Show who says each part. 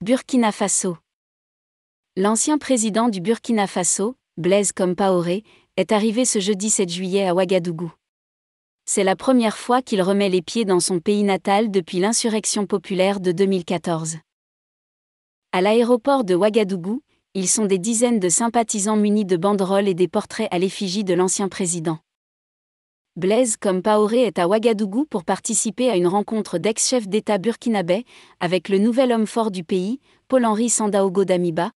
Speaker 1: Burkina Faso. L'ancien président du Burkina Faso, Blaise Compaoré, est arrivé ce jeudi 7 juillet à Ouagadougou. C'est la première fois qu'il remet les pieds dans son pays natal depuis l'insurrection populaire de 2014. À l'aéroport de Ouagadougou, ils sont des dizaines de sympathisants munis de banderoles et des portraits à l'effigie de l'ancien président. Blaise Compaoré est à Ouagadougou pour participer à une rencontre d'ex-chefs d'État burkinabé avec le nouvel homme fort du pays, Paul-Henri Sandaogo Damiba,